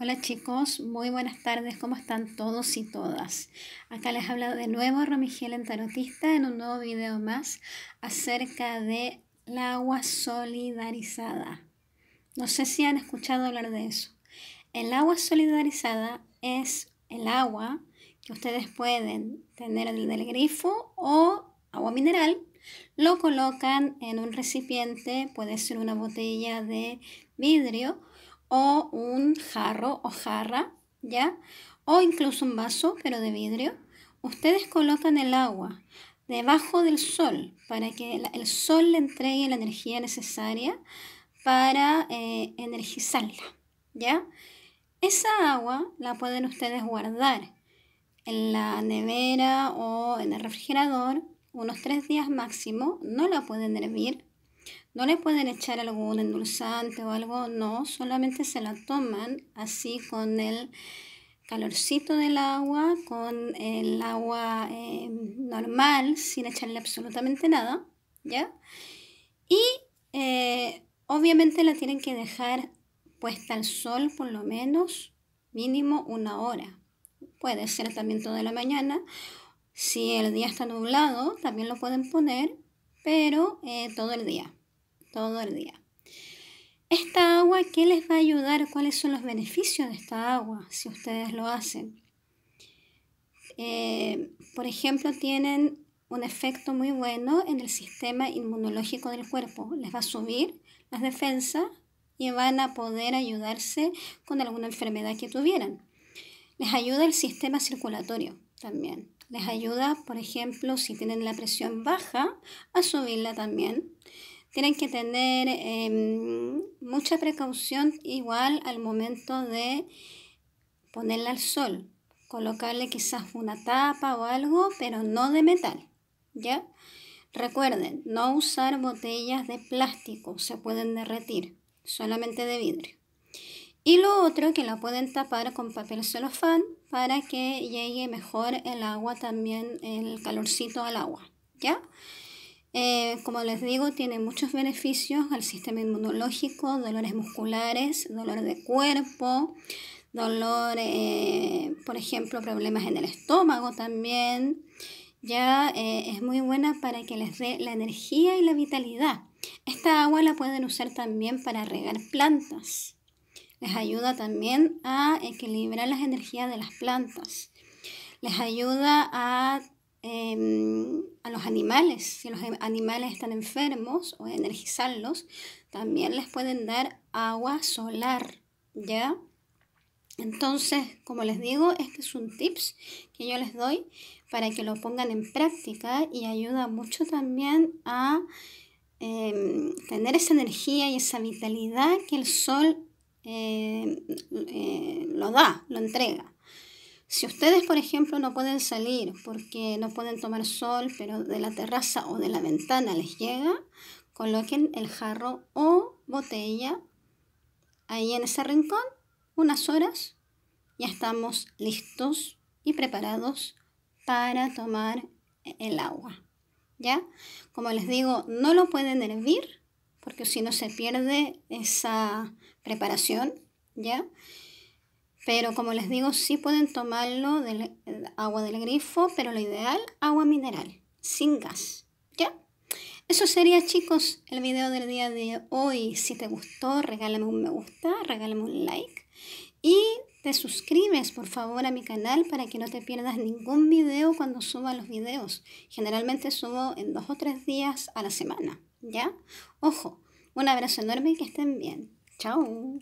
Hola chicos, muy buenas tardes, ¿cómo están todos y todas? Acá les habla de nuevo Romigiel en Tarotista en un nuevo video más acerca de la agua solidarizada. No sé si han escuchado hablar de eso. El agua solidarizada es el agua que ustedes pueden tener del grifo o agua mineral lo colocan en un recipiente, puede ser una botella de vidrio o un jarro o jarra, ¿ya? O incluso un vaso, pero de vidrio. Ustedes colocan el agua debajo del sol para que el sol le entregue la energía necesaria para eh, energizarla, ¿ya? Esa agua la pueden ustedes guardar en la nevera o en el refrigerador unos tres días máximo, no la pueden hervir no le pueden echar algún endulzante o algo, no, solamente se la toman así con el calorcito del agua, con el agua eh, normal, sin echarle absolutamente nada, ¿ya? Y eh, obviamente la tienen que dejar puesta al sol por lo menos mínimo una hora. Puede ser también toda la mañana. Si el día está nublado, también lo pueden poner, pero eh, todo el día todo el día. Esta agua, ¿qué les va a ayudar? ¿Cuáles son los beneficios de esta agua si ustedes lo hacen? Eh, por ejemplo, tienen un efecto muy bueno en el sistema inmunológico del cuerpo. Les va a subir las defensas y van a poder ayudarse con alguna enfermedad que tuvieran. Les ayuda el sistema circulatorio también. Les ayuda, por ejemplo, si tienen la presión baja, a subirla también tienen que tener em, mucha precaución igual al momento de ponerla al sol. Colocarle quizás una tapa o algo, pero no de metal, ¿ya? Recuerden, no usar botellas de plástico, se pueden derretir, solamente de vidrio. Y lo otro que la pueden tapar con papel celofán para que llegue mejor el agua también, el calorcito al agua, ¿ya? como les digo, tiene muchos beneficios al sistema inmunológico, dolores musculares, dolor de cuerpo, dolor, eh, por ejemplo, problemas en el estómago también. Ya eh, es muy buena para que les dé la energía y la vitalidad. Esta agua la pueden usar también para regar plantas. Les ayuda también a equilibrar las energías de las plantas. Les ayuda a Em, a los animales. Si los em, animales están enfermos o energizarlos, también les pueden dar agua solar, ¿ya? Entonces, como les digo, este es un tips que yo les doy para que lo pongan en práctica y ayuda mucho también a em, tener esa energía y esa vitalidad que el sol eh, lo da, lo entrega. Si ustedes, por ejemplo, no pueden salir porque no pueden tomar sol, pero de la terraza o de la ventana les llega, coloquen el jarro o botella ahí en ese rincón unas horas. Ya estamos listos y preparados para tomar el agua. ¿Ya? Como les digo, no lo pueden hervir porque si no se pierde esa preparación, ¿ya? Pero como les digo, sí pueden tomarlo del agua del grifo, pero lo ideal, agua mineral, sin gas. ¿Ya? Eso sería chicos el video del día de hoy. Si te gustó, regálame un me gusta, regálame un like y te suscribes por favor a mi canal para que no te pierdas ningún video cuando suba los videos. Generalmente subo en dos o tres días a la semana, ¿ya? Ojo, un abrazo enorme y que estén bien. Chao.